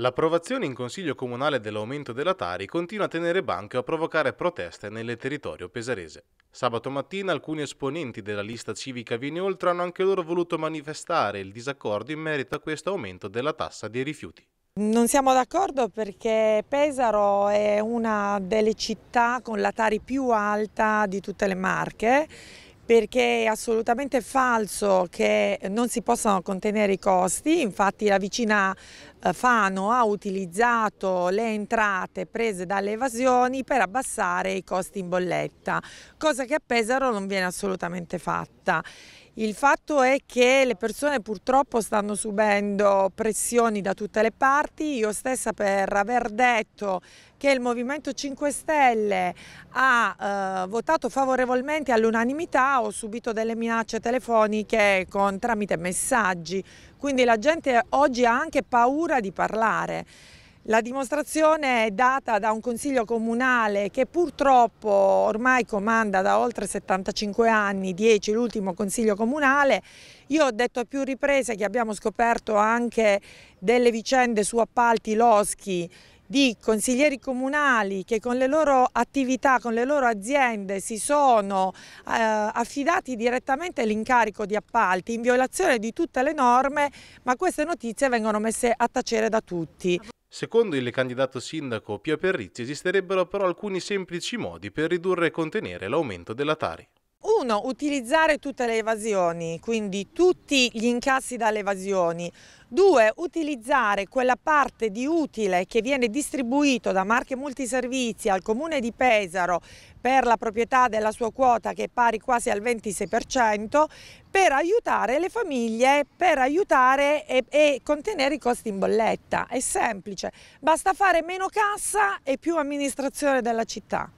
L'approvazione in Consiglio Comunale dell'aumento della Tari continua a tenere banco e a provocare proteste nel territorio pesarese. Sabato mattina alcuni esponenti della lista civica Vineoltre hanno anche loro voluto manifestare il disaccordo in merito a questo aumento della tassa dei rifiuti. Non siamo d'accordo perché Pesaro è una delle città con la Tari più alta di tutte le Marche perché è assolutamente falso che non si possano contenere i costi, infatti la vicina eh, Fano ha utilizzato le entrate prese dalle evasioni per abbassare i costi in bolletta, cosa che a Pesaro non viene assolutamente fatta. Il fatto è che le persone purtroppo stanno subendo pressioni da tutte le parti, io stessa per aver detto che il Movimento 5 Stelle ha eh, votato favorevolmente all'unanimità, ho subito delle minacce telefoniche con, tramite messaggi, quindi la gente oggi ha anche paura paura di parlare. La dimostrazione è data da un consiglio comunale che purtroppo ormai comanda da oltre 75 anni, 10 l'ultimo consiglio comunale. Io ho detto a più riprese che abbiamo scoperto anche delle vicende su appalti loschi di consiglieri comunali che con le loro attività, con le loro aziende si sono eh, affidati direttamente all'incarico di appalti in violazione di tutte le norme, ma queste notizie vengono messe a tacere da tutti. Secondo il candidato sindaco Pio Perrizzi esisterebbero però alcuni semplici modi per ridurre e contenere l'aumento della Tari. Uno, utilizzare tutte le evasioni, quindi tutti gli incassi dalle evasioni. Due, utilizzare quella parte di utile che viene distribuito da Marche Multiservizi al Comune di Pesaro per la proprietà della sua quota che è pari quasi al 26% per aiutare le famiglie, per aiutare e, e contenere i costi in bolletta. È semplice, basta fare meno cassa e più amministrazione della città.